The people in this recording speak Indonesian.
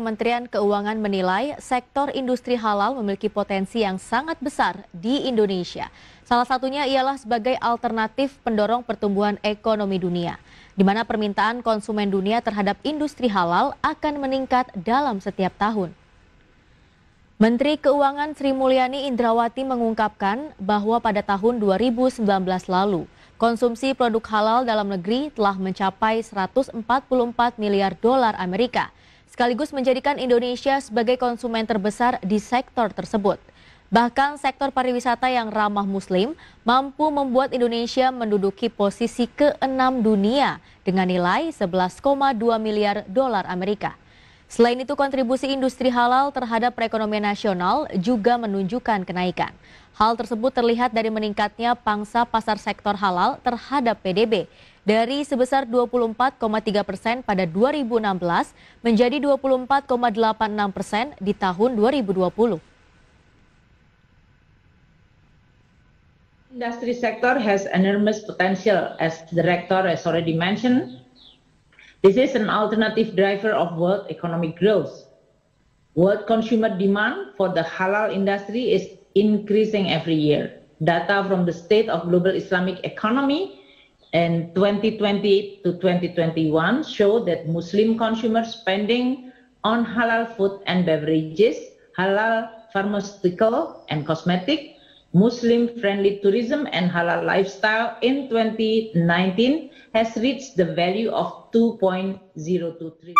Kementerian Keuangan menilai sektor industri halal memiliki potensi yang sangat besar di Indonesia. Salah satunya ialah sebagai alternatif pendorong pertumbuhan ekonomi dunia, di mana permintaan konsumen dunia terhadap industri halal akan meningkat dalam setiap tahun. Menteri Keuangan Sri Mulyani Indrawati mengungkapkan bahwa pada tahun 2019 lalu, konsumsi produk halal dalam negeri telah mencapai 144 miliar dolar Amerika – sekaligus menjadikan Indonesia sebagai konsumen terbesar di sektor tersebut. Bahkan sektor pariwisata yang ramah muslim mampu membuat Indonesia menduduki posisi ke-6 dunia dengan nilai 11,2 miliar dolar Amerika. Selain itu kontribusi industri halal terhadap perekonomian nasional juga menunjukkan kenaikan. Hal tersebut terlihat dari meningkatnya pangsa pasar sektor halal terhadap PDB dari sebesar 24,3 persen pada 2016 menjadi 24,86 persen di tahun 2020. Industry sector has enormous potential, as the director has already mentioned. This is an alternative driver of world economic growth. World consumer demand for the halal industry is increasing every year. Data from the State of Global Islamic Economy and 2020 to 2021 show that Muslim consumer spending on halal food and beverages, halal pharmaceutical and cosmetic, Muslim friendly tourism and halal lifestyle in 2019 has reached the value of 2.02 trillion.